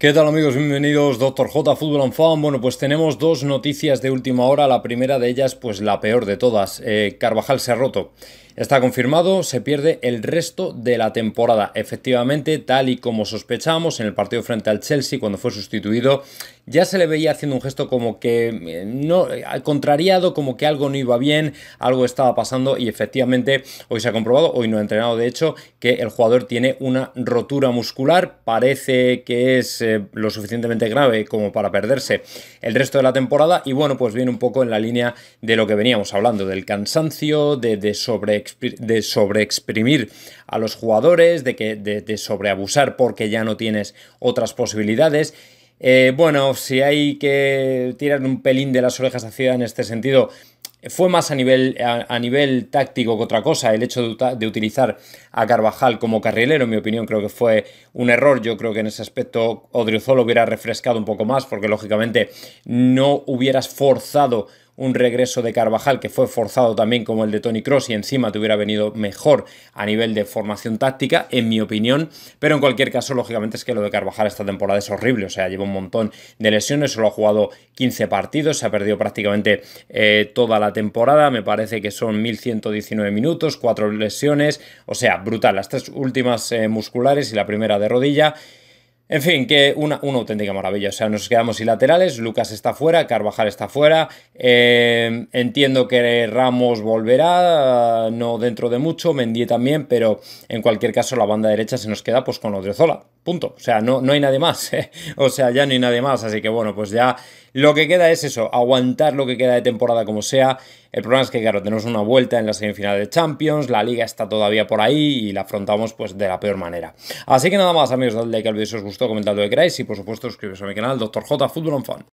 ¿Qué tal amigos? Bienvenidos Doctor J Fútbol and Fan. Bueno, pues tenemos dos noticias de última hora. La primera de ellas, pues la peor de todas. Eh, Carvajal se ha roto. Está confirmado, se pierde el resto de la temporada. Efectivamente, tal y como sospechábamos en el partido frente al Chelsea cuando fue sustituido, ya se le veía haciendo un gesto como que eh, no contrariado, como que algo no iba bien, algo estaba pasando y efectivamente hoy se ha comprobado, hoy no ha entrenado de hecho, que el jugador tiene una rotura muscular, parece que es eh, lo suficientemente grave como para perderse el resto de la temporada y bueno, pues viene un poco en la línea de lo que veníamos hablando, del cansancio, de, de sobre de sobreexprimir a los jugadores, de, que, de, sobreabusar porque ya no tienes otras posibilidades. Eh, bueno, si hay que tirar un pelín de las orejas hacia en este sentido, fue más a nivel, a, nivel táctico que otra cosa. El hecho de, utilizar a Carvajal como carrilero, en mi opinión, creo que fue un error. Yo creo que en ese aspecto Odriozola hubiera refrescado un poco más, porque lógicamente no hubieras forzado un regreso de Carvajal que fue forzado también como el de Tony Cross y encima te hubiera venido mejor a nivel de formación táctica, en mi opinión. Pero en cualquier caso, lógicamente es que lo de Carvajal esta temporada es horrible. O sea, lleva un montón de lesiones, solo ha jugado 15 partidos, se ha perdido prácticamente eh, toda la temporada. Me parece que son 1119 minutos, 4 lesiones. O sea, brutal. Las tres últimas eh, musculares y la primera de rodilla. En fin, que una, una, auténtica maravilla. O sea, nos quedamos y laterales, Lucas está fuera, Carvajal está fuera. Eh, entiendo que Ramos volverá, no dentro de mucho, Mendy también, pero en cualquier caso la banda derecha se nos queda pues con Odriozola. Punto. O sea, no, no hay nadie más. ¿eh? O sea, ya no hay nadie más. Así que bueno, pues ya lo que queda es eso, aguantar lo que queda de temporada como sea. El problema es que, claro, tenemos una vuelta en la semifinal de Champions, la liga está todavía por ahí y la afrontamos pues de la peor manera. Así que nada más, amigos, dadle like al vídeo si os gustó, comentad lo que queráis y por supuesto suscribiros a mi canal, Dr. J Football Fan.